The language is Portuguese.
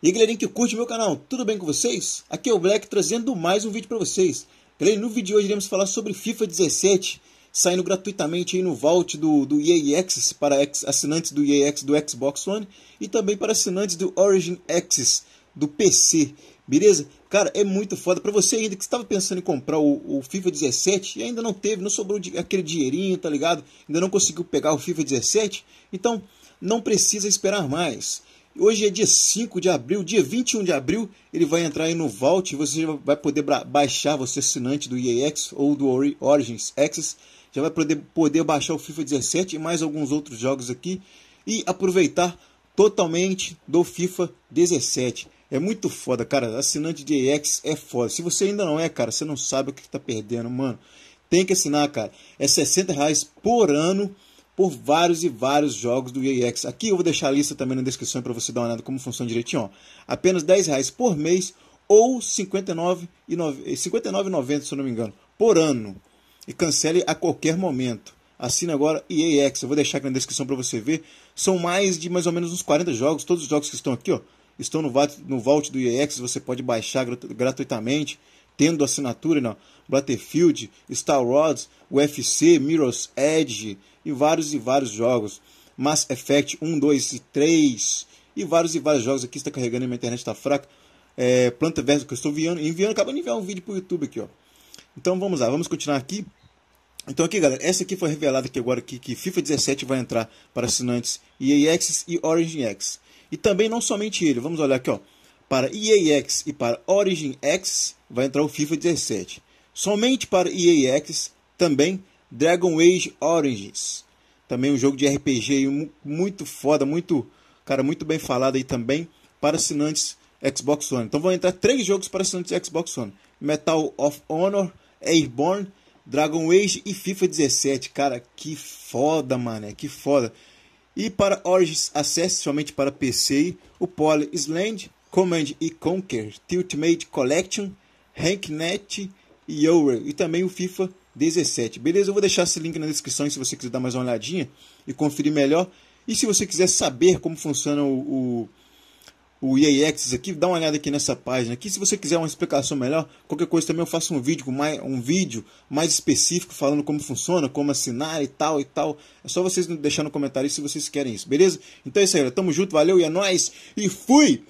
E aí galerinha que curte meu canal, tudo bem com vocês? Aqui é o Black trazendo mais um vídeo para vocês. Galera, no vídeo de hoje iremos falar sobre FIFA 17, saindo gratuitamente aí no vault do, do EA Access para assinantes do EA Access do Xbox One e também para assinantes do Origin Access do PC, beleza? Cara, é muito foda. Para você ainda que estava pensando em comprar o, o, FIFA 17 e ainda não teve, não sobrou aquele dinheirinho, tá ligado? Ainda não conseguiu pegar o FIFA 17, então não precisa esperar mais Hoje é dia 5 de abril, dia 21 de abril, ele vai entrar aí no Vault e você vai poder baixar, você é assinante do EAX ou do Origins Access, já vai poder, poder baixar o FIFA 17 e mais alguns outros jogos aqui e aproveitar totalmente do FIFA 17. É muito foda, cara. Assinante de EAX é foda. Se você ainda não é, cara, você não sabe o que está perdendo, mano. Tem que assinar, cara. É 60 reais por ano por vários e vários jogos do EAX. Aqui eu vou deixar a lista também na descrição para você dar uma olhada como funciona direitinho. Ó. Apenas R$10 por mês ou R$ 59, 59,90, se eu não me engano, por ano. E cancele a qualquer momento. Assina agora EAX. Eu vou deixar aqui na descrição para você ver. São mais de mais ou menos uns 40 jogos. Todos os jogos que estão aqui ó, estão no, no vault do EAX. Você pode baixar gratuitamente tendo assinatura, na Battlefield, Star Wars, UFC, Mirror's Edge e vários e vários jogos. Mass Effect 1, 2 e 3 e vários e vários jogos aqui. está carregando minha internet está fraca. É, Planta verde que eu estou enviando, enviando, acaba de enviar um vídeo para o YouTube aqui, ó. Então vamos lá, vamos continuar aqui. Então aqui galera, essa aqui foi revelada aqui agora que FIFA 17 vai entrar para assinantes EA Access e Origin X E também não somente ele, vamos olhar aqui ó, para EAX e para Origin X vai entrar o FIFA 17. Somente para EAX também Dragon Age Origins. Também um jogo de RPG muito foda, muito cara, muito bem falado aí também para assinantes Xbox One. Então vão entrar três jogos para assinantes Xbox One: Metal of Honor, Airborne, Dragon Age e FIFA 17. Cara, que foda, mano, é que foda. E para Origins Access somente para PC, o Poly Island Command e Conquer, The Ultimate Collection, Ranknet e Euro, e também o FIFA 17. Beleza? Eu vou deixar esse link na descrição se você quiser dar mais uma olhadinha e conferir melhor. E se você quiser saber como funciona o, o, o EA Access aqui, dá uma olhada aqui nessa página aqui. Se você quiser uma explicação melhor, qualquer coisa também eu faço um vídeo, mais, um vídeo mais específico falando como funciona, como assinar e tal e tal. É só vocês deixar no comentário se vocês querem isso, beleza? Então é isso aí, Tamo junto, valeu e é nóis. E fui!